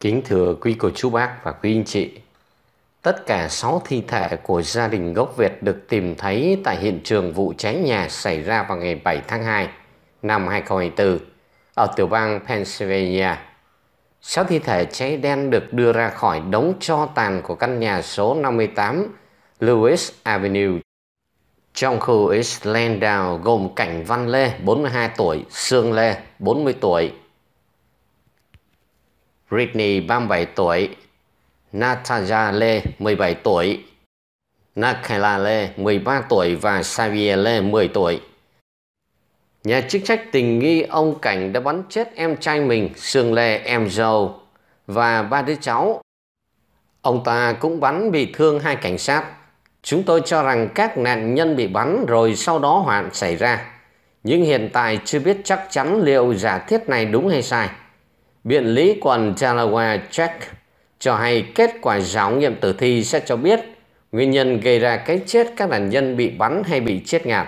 Kính thưa quý cô chú bác và quý anh chị, tất cả 6 thi thể của gia đình gốc Việt được tìm thấy tại hiện trường vụ cháy nhà xảy ra vào ngày 7 tháng 2 năm 2024 ở tiểu bang Pennsylvania. 6 thi thể cháy đen được đưa ra khỏi đống tro tàn của căn nhà số 58 Lewis Avenue trong khu East Landau gồm Cảnh Văn Lê 42 tuổi, Sương Lê 40 tuổi, Britney 37 tuổi, Natasha Lê 17 tuổi, Nakela Lê 13 tuổi và Xavier Lê 10 tuổi. Nhà chức trách tình nghi ông Cảnh đã bắn chết em trai mình Sương Lê em dâu và ba đứa cháu. Ông ta cũng bắn bị thương hai cảnh sát. Chúng tôi cho rằng các nạn nhân bị bắn rồi sau đó hoạn xảy ra. Nhưng hiện tại chưa biết chắc chắn liệu giả thiết này đúng hay sai. Biện lý quần Jalawa Check cho hay kết quả giáo nghiệm tử thi sẽ cho biết nguyên nhân gây ra cái chết các nạn nhân bị bắn hay bị chết ngạt.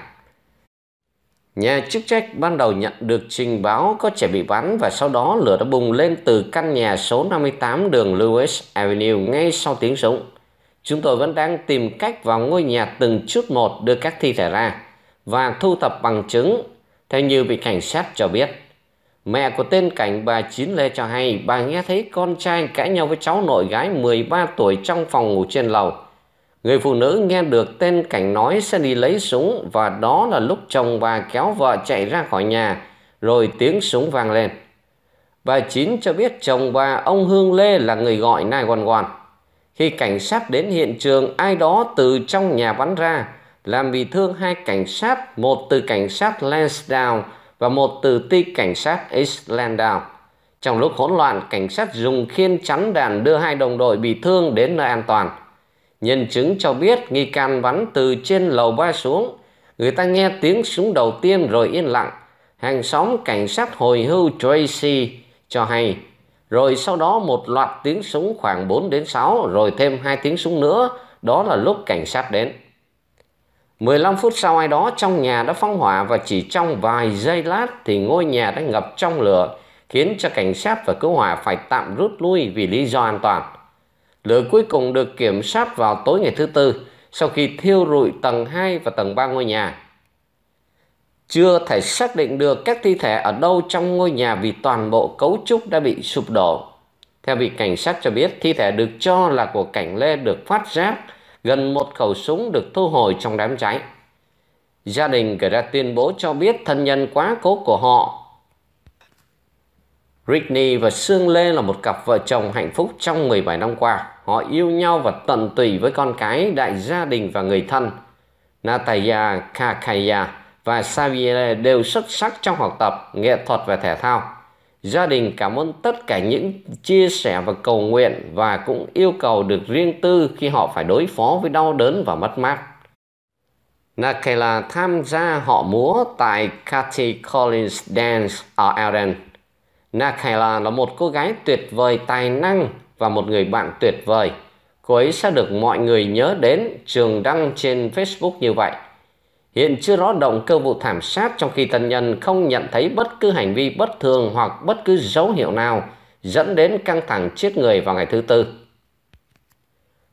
Nhà chức trách ban đầu nhận được trình báo có trẻ bị bắn và sau đó lửa đã bùng lên từ căn nhà số 58 đường Lewis Avenue ngay sau tiếng súng. Chúng tôi vẫn đang tìm cách vào ngôi nhà từng chút một đưa các thi thể ra và thu thập bằng chứng, theo như vị cảnh sát cho biết. Mẹ của tên cảnh bà Chín Lê cho hay bà nghe thấy con trai cãi nhau với cháu nội gái 13 tuổi trong phòng ngủ trên lầu. Người phụ nữ nghe được tên cảnh nói sẽ đi lấy súng và đó là lúc chồng bà kéo vợ chạy ra khỏi nhà rồi tiếng súng vang lên. Bà Chín cho biết chồng bà ông Hương Lê là người gọi quan quan Khi cảnh sát đến hiện trường ai đó từ trong nhà bắn ra làm bị thương hai cảnh sát, một từ cảnh sát Lansdowne và một từ ti cảnh sát Islandau. Trong lúc hỗn loạn, cảnh sát dùng khiên chắn đàn đưa hai đồng đội bị thương đến nơi an toàn. Nhân chứng cho biết nghi can bắn từ trên lầu ba xuống. Người ta nghe tiếng súng đầu tiên rồi yên lặng. Hàng xóm cảnh sát hồi hưu Tracy cho hay. Rồi sau đó một loạt tiếng súng khoảng 4 đến 6 rồi thêm hai tiếng súng nữa. Đó là lúc cảnh sát đến. 15 phút sau ai đó trong nhà đã phong hỏa và chỉ trong vài giây lát thì ngôi nhà đã ngập trong lửa, khiến cho cảnh sát và cứu hỏa phải tạm rút lui vì lý do an toàn. Lửa cuối cùng được kiểm soát vào tối ngày thứ tư sau khi thiêu rụi tầng 2 và tầng 3 ngôi nhà. Chưa thể xác định được các thi thể ở đâu trong ngôi nhà vì toàn bộ cấu trúc đã bị sụp đổ. Theo vị cảnh sát cho biết, thi thể được cho là của cảnh Lê được phát giác gần một khẩu súng được thu hồi trong đám cháy. Gia đình gửi ra tuyên bố cho biết thân nhân quá cố của họ. Rickney và Sương Lê là một cặp vợ chồng hạnh phúc trong 17 năm qua. Họ yêu nhau và tận tụy với con cái, đại gia đình và người thân. Natalia Kakaya và Xavier đều xuất sắc trong học tập, nghệ thuật và thể thao. Gia đình cảm ơn tất cả những chia sẻ và cầu nguyện và cũng yêu cầu được riêng tư khi họ phải đối phó với đau đớn và mất mát. Nakela tham gia họ múa tại Cathy Collins Dance ở Elden. Nakela là một cô gái tuyệt vời tài năng và một người bạn tuyệt vời. Cô ấy sẽ được mọi người nhớ đến trường đăng trên Facebook như vậy. Hiện chưa rõ động cơ vụ thảm sát trong khi thân nhân không nhận thấy bất cứ hành vi bất thường hoặc bất cứ dấu hiệu nào dẫn đến căng thẳng chết người vào ngày thứ tư.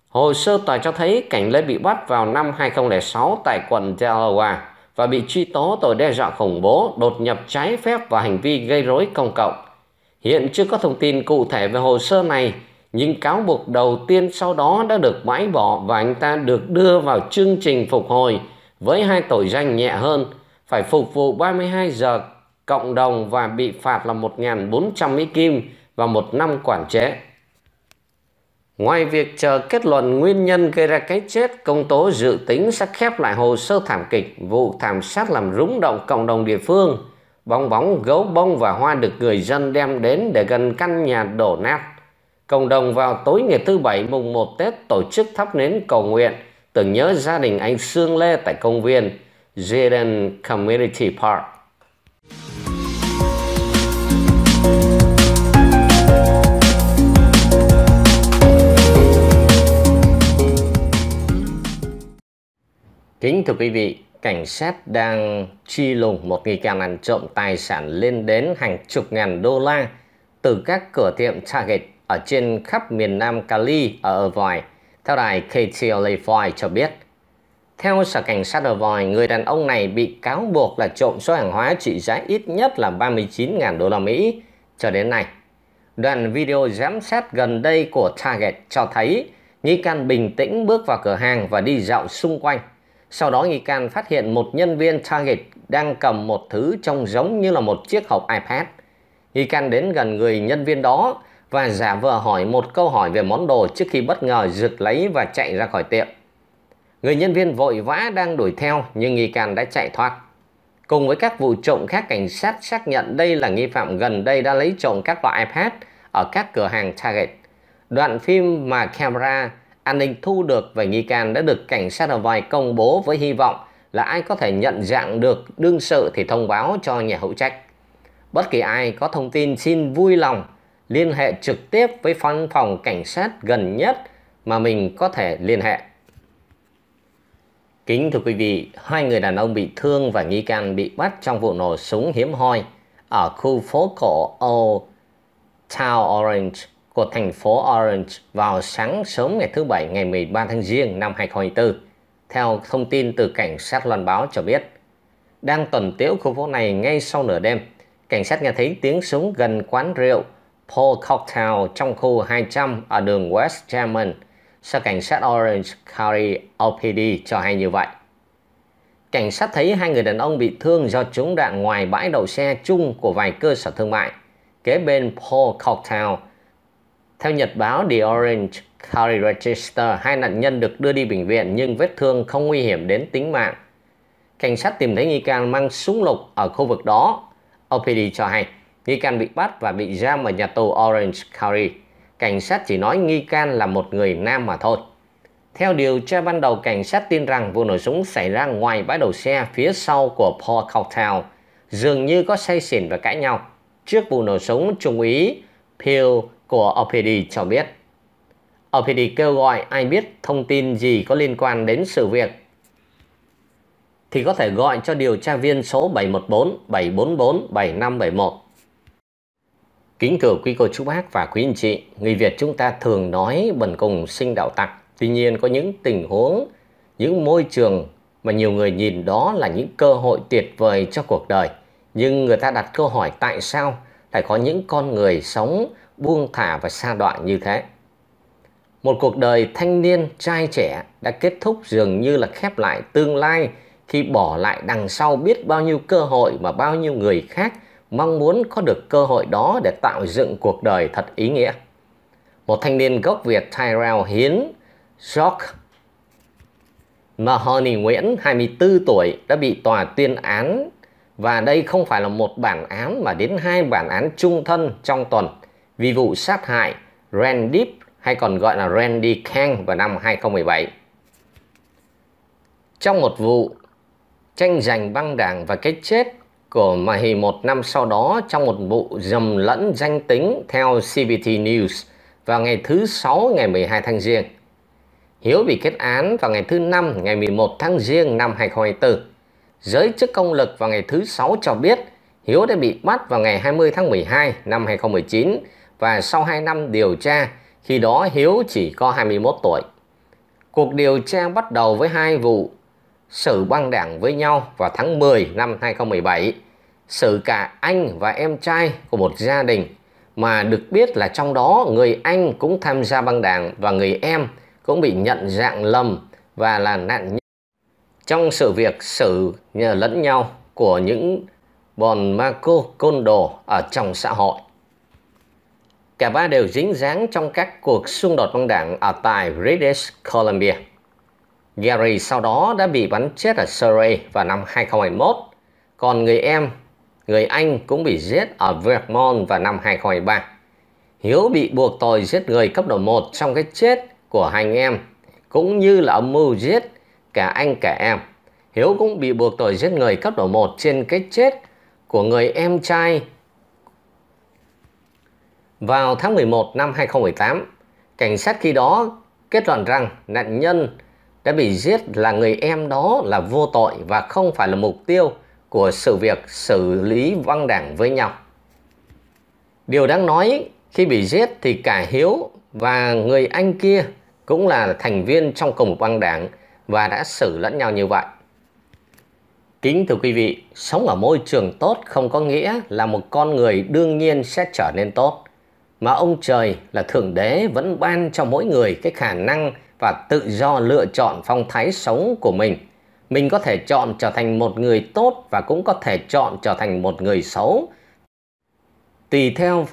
Hồ sơ tòa cho thấy Cảnh Lê bị bắt vào năm 2006 tại quận Delaware và bị truy tố tội đe dọa khủng bố, đột nhập trái phép và hành vi gây rối công cộng. Hiện chưa có thông tin cụ thể về hồ sơ này, nhưng cáo buộc đầu tiên sau đó đã được bãi bỏ và anh ta được đưa vào chương trình phục hồi – với hai tội danh nhẹ hơn phải phục vụ 32 giờ cộng đồng và bị phạt là 1.400 Mỹ Kim và một năm quản chế. Ngoài việc chờ kết luận nguyên nhân gây ra cái chết, công tố dự tính sẽ khép lại hồ sơ thảm kịch vụ thảm sát làm rúng động cộng đồng địa phương. Bong bóng gấu bông và hoa được người dân đem đến để gần căn nhà đổ nát. Cộng đồng vào tối ngày thứ Bảy mùng 1 Tết tổ chức thắp nến cầu nguyện – Tưởng nhớ gia đình anh Sương Lê tại công viên Jaden Community Park. Kính thưa quý vị, cảnh sát đang truy lùng một nghi can ăn trộm tài sản lên đến hàng chục ngàn đô la từ các cửa tiệm Target ở trên khắp miền Nam Cali ở Irvine theo đài KTLA5 cho biết, theo Sở Cảnh sát ở Voi, người đàn ông này bị cáo buộc là trộm số hàng hóa trị giá ít nhất là 39.000 đô la Mỹ cho đến nay. Đoạn video giám sát gần đây của Target cho thấy nghi can bình tĩnh bước vào cửa hàng và đi dạo xung quanh. Sau đó nghi can phát hiện một nhân viên Target đang cầm một thứ trông giống như là một chiếc hộp iPad. Nghi can đến gần người nhân viên đó và giả vờ hỏi một câu hỏi về món đồ trước khi bất ngờ giật lấy và chạy ra khỏi tiệm. Người nhân viên vội vã đang đuổi theo nhưng nghi can đã chạy thoát. Cùng với các vụ trộm khác, cảnh sát xác nhận đây là nghi phạm gần đây đã lấy trộm các loại iPad ở các cửa hàng Target. Đoạn phim mà camera an ninh thu được về nghi can đã được cảnh sát ở Hawaii công bố với hy vọng là ai có thể nhận dạng được đương sự thì thông báo cho nhà hữu trách. Bất kỳ ai có thông tin xin vui lòng liên hệ trực tiếp với văn phòng cảnh sát gần nhất mà mình có thể liên hệ. Kính thưa quý vị, hai người đàn ông bị thương và nghi can bị bắt trong vụ nổ súng hiếm hoi ở khu phố cổ Old Town Orange của thành phố Orange vào sáng sớm ngày thứ Bảy ngày 13 tháng Giêng năm 2024. Theo thông tin từ cảnh sát loan báo cho biết, đang tuần tiễu khu phố này ngay sau nửa đêm, cảnh sát nghe thấy tiếng súng gần quán rượu Paul Cocktail trong khu 200 ở đường West German sau cảnh sát Orange County LPD cho hay như vậy. Cảnh sát thấy hai người đàn ông bị thương do trúng đạn ngoài bãi đậu xe chung của vài cơ sở thương mại kế bên Paul Cocktail. Theo nhật báo The Orange County Register, hai nạn nhân được đưa đi bệnh viện nhưng vết thương không nguy hiểm đến tính mạng. Cảnh sát tìm thấy nghi can mang súng lục ở khu vực đó, LPD cho hay. Nghi can bị bắt và bị giam ở nhà tù Orange County. Cảnh sát chỉ nói nghi can là một người nam mà thôi. Theo điều tra ban đầu, cảnh sát tin rằng vụ nổ súng xảy ra ngoài bãi đầu xe phía sau của Paul Cocktail, Dường như có say xỉn và cãi nhau. Trước vụ nổ súng, Trung úy Peel của OPD cho biết. OPD kêu gọi ai biết thông tin gì có liên quan đến sự việc thì có thể gọi cho điều tra viên số 714 744 7571 Kính thưa quý cô chú bác và quý anh chị, người Việt chúng ta thường nói bần cùng sinh đạo tặc. Tuy nhiên có những tình huống, những môi trường mà nhiều người nhìn đó là những cơ hội tuyệt vời cho cuộc đời. Nhưng người ta đặt câu hỏi tại sao lại có những con người sống buông thả và xa đoạn như thế. Một cuộc đời thanh niên, trai trẻ đã kết thúc dường như là khép lại tương lai khi bỏ lại đằng sau biết bao nhiêu cơ hội mà bao nhiêu người khác mong muốn có được cơ hội đó để tạo dựng cuộc đời thật ý nghĩa. Một thanh niên gốc Việt Tyrell Hiến, George Mahoney Nguyễn, 24 tuổi, đã bị tòa tuyên án và đây không phải là một bản án mà đến hai bản án trung thân trong tuần vì vụ sát hại Randy hay còn gọi là Randy Kang vào năm 2017. Trong một vụ tranh giành băng đảng và cái chết của Mahi một năm sau đó trong một vụ dầm lẫn danh tính theo CBT News vào ngày thứ Sáu ngày 12 tháng Giêng. Hiếu bị kết án vào ngày thứ Năm ngày 11 tháng Giêng năm 2024. Giới chức công lực vào ngày thứ Sáu cho biết Hiếu đã bị bắt vào ngày 20 tháng 12 năm 2019 và sau 2 năm điều tra, khi đó Hiếu chỉ có 21 tuổi. Cuộc điều tra bắt đầu với hai vụ sự băng đảng với nhau vào tháng 10 năm 2017 sự cả anh và em trai của một gia đình mà được biết là trong đó người anh cũng tham gia băng đảng và người em cũng bị nhận dạng lầm và là nạn nhân. Trong sự việc xử nhờ lẫn nhau của những bọn ma cô côn đồ ở trong xã hội. Cả ba đều dính dáng trong các cuộc xung đột băng đảng ở tại British Columbia. Gary sau đó đã bị bắn chết ở Surrey vào năm 2021, còn người em người Anh cũng bị giết ở Vermont vào năm 2023. Hiếu bị buộc tội giết người cấp độ 1 trong cái chết của hai anh em, cũng như là âm mưu giết cả anh cả em. Hiếu cũng bị buộc tội giết người cấp độ 1 trên cái chết của người em trai vào tháng 11 năm 2018, cảnh sát khi đó kết luận rằng nạn nhân đã bị giết là người em đó là vô tội và không phải là mục tiêu của sự việc xử lý văn đảng với nhau. Điều đáng nói, khi bị giết thì cả Hiếu và người anh kia cũng là thành viên trong cùng một băng đảng và đã xử lẫn nhau như vậy. Kính thưa quý vị, sống ở môi trường tốt không có nghĩa là một con người đương nhiên sẽ trở nên tốt, mà ông trời là thượng đế vẫn ban cho mỗi người cái khả năng và tự do lựa chọn phong thái sống của mình – mình có thể chọn trở thành một người tốt và cũng có thể chọn trở thành một người xấu tùy theo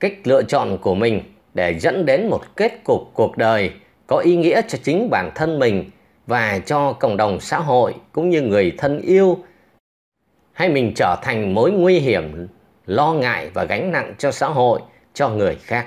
cách lựa chọn của mình để dẫn đến một kết cục cuộc đời có ý nghĩa cho chính bản thân mình và cho cộng đồng xã hội cũng như người thân yêu hay mình trở thành mối nguy hiểm lo ngại và gánh nặng cho xã hội cho người khác